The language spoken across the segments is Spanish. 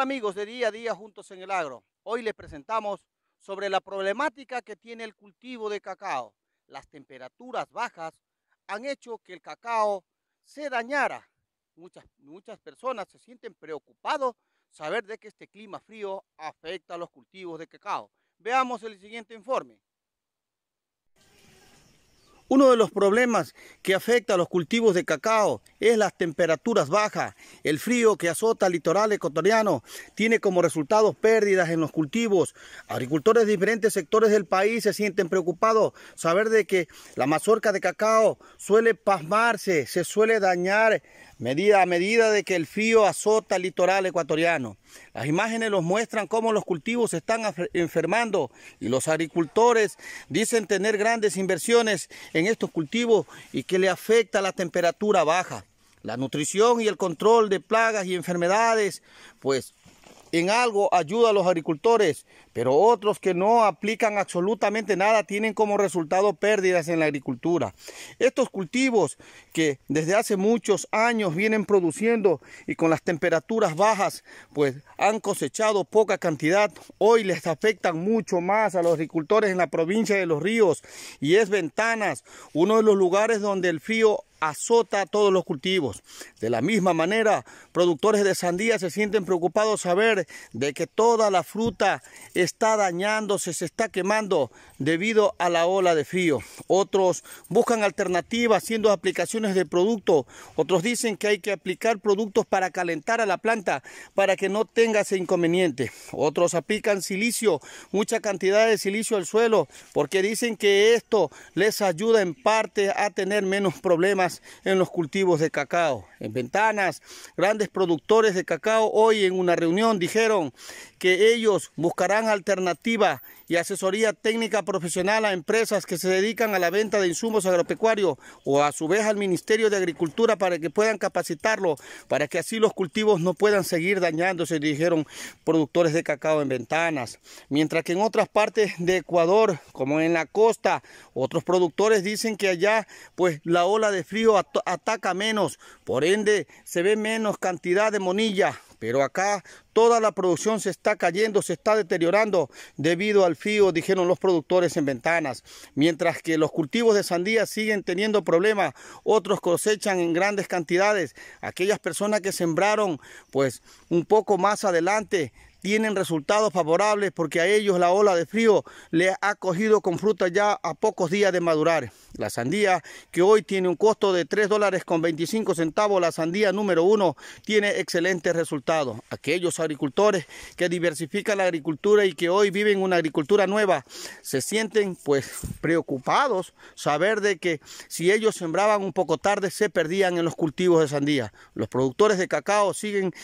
amigos de día a día juntos en el agro? Hoy les presentamos sobre la problemática que tiene el cultivo de cacao. Las temperaturas bajas han hecho que el cacao se dañara. Muchas, muchas personas se sienten preocupados saber de que este clima frío afecta a los cultivos de cacao. Veamos el siguiente informe. Uno de los problemas que afecta a los cultivos de cacao es las temperaturas bajas. El frío que azota el litoral ecuatoriano tiene como resultado pérdidas en los cultivos. Agricultores de diferentes sectores del país se sienten preocupados saber de que la mazorca de cacao suele pasmarse, se suele dañar Medida, a medida de que el frío azota el litoral ecuatoriano, las imágenes nos muestran cómo los cultivos se están enfermando y los agricultores dicen tener grandes inversiones en estos cultivos y que le afecta la temperatura baja. La nutrición y el control de plagas y enfermedades, pues en algo ayuda a los agricultores, pero otros que no aplican absolutamente nada tienen como resultado pérdidas en la agricultura. Estos cultivos que desde hace muchos años vienen produciendo y con las temperaturas bajas, pues han cosechado poca cantidad, hoy les afectan mucho más a los agricultores en la provincia de Los Ríos y es Ventanas, uno de los lugares donde el frío azota todos los cultivos. De la misma manera, productores de sandía se sienten preocupados saber de que toda la fruta está dañándose, se está quemando debido a la ola de frío. Otros buscan alternativas haciendo aplicaciones de producto. Otros dicen que hay que aplicar productos para calentar a la planta para que no tenga ese inconveniente. Otros aplican silicio, mucha cantidad de silicio al suelo porque dicen que esto les ayuda en parte a tener menos problemas en los cultivos de cacao. En ventanas, grandes productores de cacao hoy en una reunión dijeron que ellos buscarán alternativa y asesoría técnica profesional a empresas que se dedican a la venta de insumos agropecuarios o a su vez al Ministerio de Agricultura para que puedan capacitarlo, para que así los cultivos no puedan seguir dañándose, dijeron productores de cacao en ventanas. Mientras que en otras partes de Ecuador, como en la costa, otros productores dicen que allá pues la ola de frío ataca menos, por ende se ve menos cantidad de monilla, pero acá toda la producción se está cayendo, se está deteriorando debido al fío dijeron los productores en ventanas. Mientras que los cultivos de sandía siguen teniendo problemas, otros cosechan en grandes cantidades. Aquellas personas que sembraron pues un poco más adelante tienen resultados favorables porque a ellos la ola de frío les ha cogido con fruta ya a pocos días de madurar. La sandía, que hoy tiene un costo de 3 dólares con 25 centavos, la sandía número uno, tiene excelentes resultados. Aquellos agricultores que diversifican la agricultura y que hoy viven una agricultura nueva, se sienten pues preocupados saber de que si ellos sembraban un poco tarde se perdían en los cultivos de sandía. Los productores de cacao siguen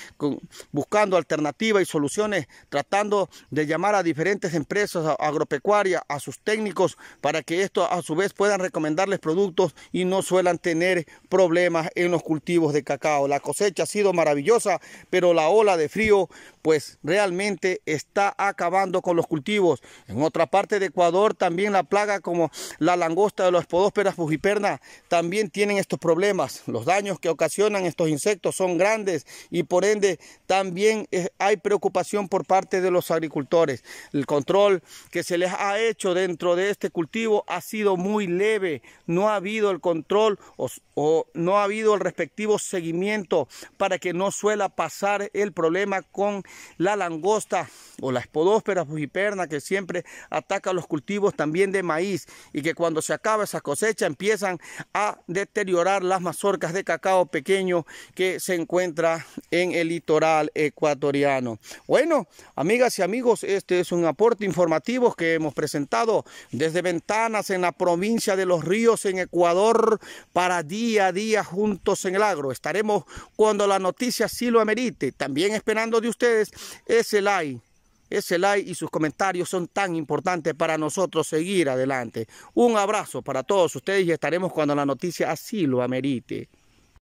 buscando alternativas y soluciones tratando de llamar a diferentes empresas agropecuarias, a sus técnicos, para que estos a su vez puedan recomendarles productos y no suelan tener problemas en los cultivos de cacao. La cosecha ha sido maravillosa, pero la ola de frío pues realmente está acabando con los cultivos. En otra parte de Ecuador también la plaga como la langosta de los podósperas fujiperna también tienen estos problemas. Los daños que ocasionan estos insectos son grandes y por ende también eh, hay preocupación por parte de los agricultores. El control que se les ha hecho dentro de este cultivo ha sido muy leve. No ha habido el control o, no ha habido el respectivo seguimiento para que no suela pasar el problema con la langosta o la espodóspera fujiperna que siempre ataca los cultivos también de maíz y que cuando se acaba esa cosecha empiezan a deteriorar las mazorcas de cacao pequeño que se encuentra en el litoral ecuatoriano. Bueno, amigas y amigos, este es un aporte informativo que hemos presentado desde Ventanas en la provincia de Los Ríos, en Ecuador, para día a día juntos en el agro. Estaremos cuando la noticia así lo amerite. También esperando de ustedes ese like. Ese like y sus comentarios son tan importantes para nosotros seguir adelante. Un abrazo para todos ustedes y estaremos cuando la noticia así lo amerite.